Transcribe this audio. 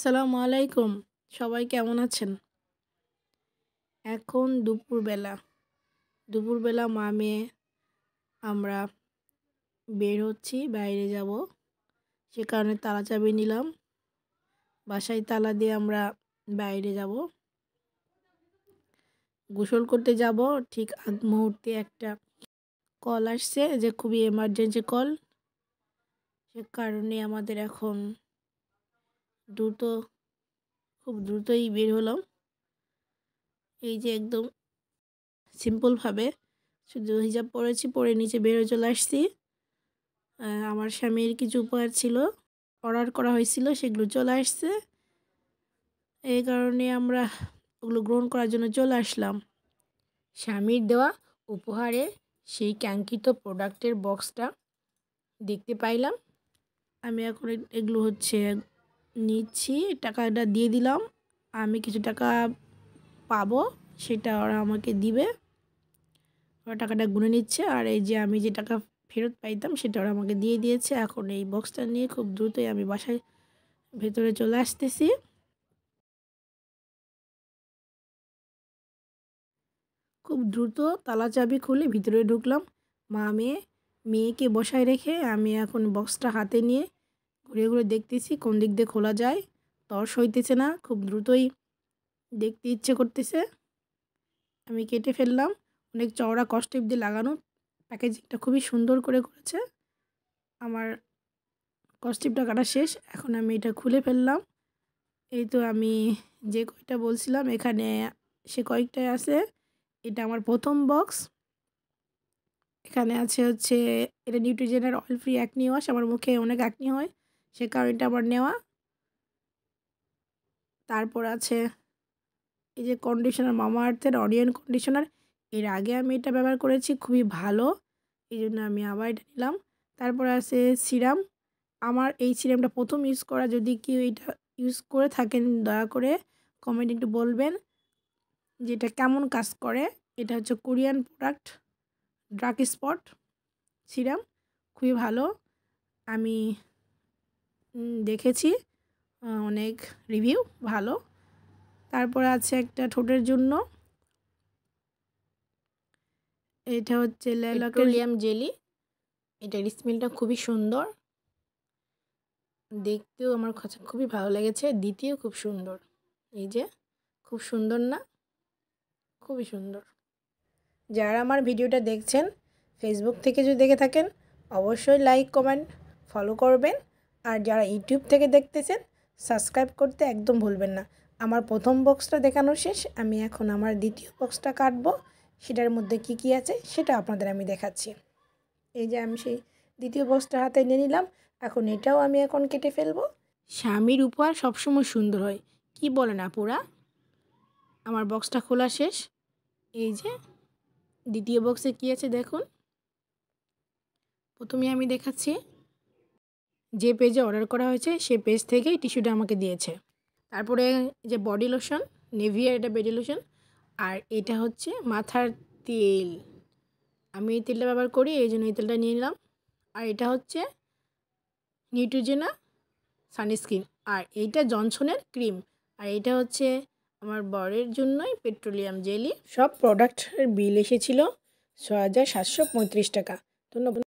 আসসালামু আলাইকুম সবাই কেমন আছেন এখন দুপুরবেলা দুপুরবেলা মা মেয়ে আমরা বের হচ্ছি বাইরে যাব সে কারণে তালা চাবি নিলাম বাসায় তালা দিয়ে আমরা বাইরে যাব গোসল করতে যাব ঠিক আগ মুহূর্তে একটা কল আসছে যে খুবই এমার্জেন্সি কল সে কারণে আমাদের এখন দ্রুত খুব দ্রুতই বের হলাম এই যে একদম সিম্পলভাবে শুধু হিজাব পরেছি পরে নিচে বেরো চলে আসছি আমার স্বামীর কিছু উপহার ছিল অর্ডার করা হয়েছিল সেগুলো চলে আসছে এই কারণে আমরা ওগুলো গ্রহণ করার জন্য চলে আসলাম স্বামীর দেওয়া উপহারে সেই কাঙ্ক্ষিত প্রোডাক্টের বক্সটা দেখতে পাইলাম আমি এখন এগুলো হচ্ছে নিচ্ছি টাকাটা দিয়ে দিলাম আমি কিছু টাকা পাবো সেটা ওরা আমাকে দিবে ওরা টাকাটা গুনে নিচ্ছে আর এই যে আমি যে টাকা ফেরত পাইতাম সেটা ওরা আমাকে দিয়ে দিয়েছে এখন এই বক্সটা নিয়ে খুব দ্রুতই আমি বাসায় ভেতরে চলে আসতেছি খুব দ্রুত তালা চাবি খুলে ভিতরে ঢুকলাম মা মেয়ে মেয়েকে বসায় রেখে আমি এখন বক্সটা হাতে নিয়ে ঘুরে ঘুরে দেখতেছি কোন দিক দিয়ে খোলা যায় তর্স হইতেছে না খুব দ্রুতই দেখতে ইচ্ছে করতেছে আমি কেটে ফেললাম অনেক চওড়া কষ্টেপ দিয়ে লাগানো প্যাকেজিংটা খুবই সুন্দর করে করেছে আমার কস্টিপটা কাটা শেষ এখন আমি এটা খুলে ফেললাম এই তো আমি যে কয়টা বলছিলাম এখানে সে কয়েকটাই আছে এটা আমার প্রথম বক্স এখানে আছে হচ্ছে এটা নিউট্রিজেনের অয়েল ফ্রি অ্যাকনি ওয়াশ আমার মুখে অনেক অ্যাকনি হয় সে কারণে আমার নেওয়া তারপর আছে এই যে কন্ডিশনার মামা আর্থের অনিয়ন কন্ডিশনার এর আগে আমি এটা ব্যবহার করেছি খুবই ভালো এই জন্য আমি আবার এটা নিলাম তারপর আছে সিরাম আমার এই সিরামটা প্রথম ইউজ করা যদি কেউ এটা ইউজ করে থাকেন দয়া করে কমেন্ট একটু বলবেন যে এটা কেমন কাজ করে এটা হচ্ছে Korean product dark spot serum খুবই ভালো আমি দেখেছি অনেক রিভিউ ভালো তারপরে আছে একটা ঠোঁটের জন্য এটা হচ্ছে পেট্রোলিয়াম জেলি এটার স্মেলটা খুবই সুন্দর দেখতেও আমার কাছে খুবই ভালো লেগেছে দ্বিতীয় খুব সুন্দর এই যে খুব সুন্দর না খুবই সুন্দর যারা আমার ভিডিওটা দেখছেন ফেসবুক থেকে যদি দেখে থাকেন অবশ্যই লাইক কমেন্ট ফলো করবেন আর যারা ইউটিউব থেকে দেখতেছেন সাবস্ক্রাইব করতে একদম ভুলবেন না আমার প্রথম বক্সটা দেখানো শেষ আমি এখন আমার দ্বিতীয় বক্সটা কাটবো সেটার মধ্যে কি কি আছে সেটা আপনাদের আমি দেখাচ্ছি এই যে আমি সেই দ্বিতীয় বক্সটা হাতে নিয়ে নিলাম এখন এটাও আমি এখন কেটে ফেলবো স্বামীর উপহার সবসময় সুন্দর হয় কি বলে না পুরা আমার বক্সটা খোলা শেষ এই যে দ্বিতীয় বক্সে কি আছে দেখুন প্রথমে আমি দেখাচ্ছি যে পেজে অর্ডার করা হয়েছে সে পেজ থেকেই টিস্যুটা আমাকে দিয়েছে তারপরে যে বডি লোশন নেভিয়ার এটা বডি লোশন আর এটা হচ্ছে মাথার তেল আমি এই তেলটা ব্যবহার করি এই জন্য এই তেলটা নিয়ে নিলাম আর এটা হচ্ছে নিউট্রোজেনা সানস্ক্রিন আর এইটা জনসনের ক্রিম আর এটা হচ্ছে আমার বরের জন্যই পেট্রোলিয়াম জেলি সব প্রোডাক্টের বিল এসেছিল ছ হাজার সাতশো পঁয়ত্রিশ টাকা ধন্যবাদ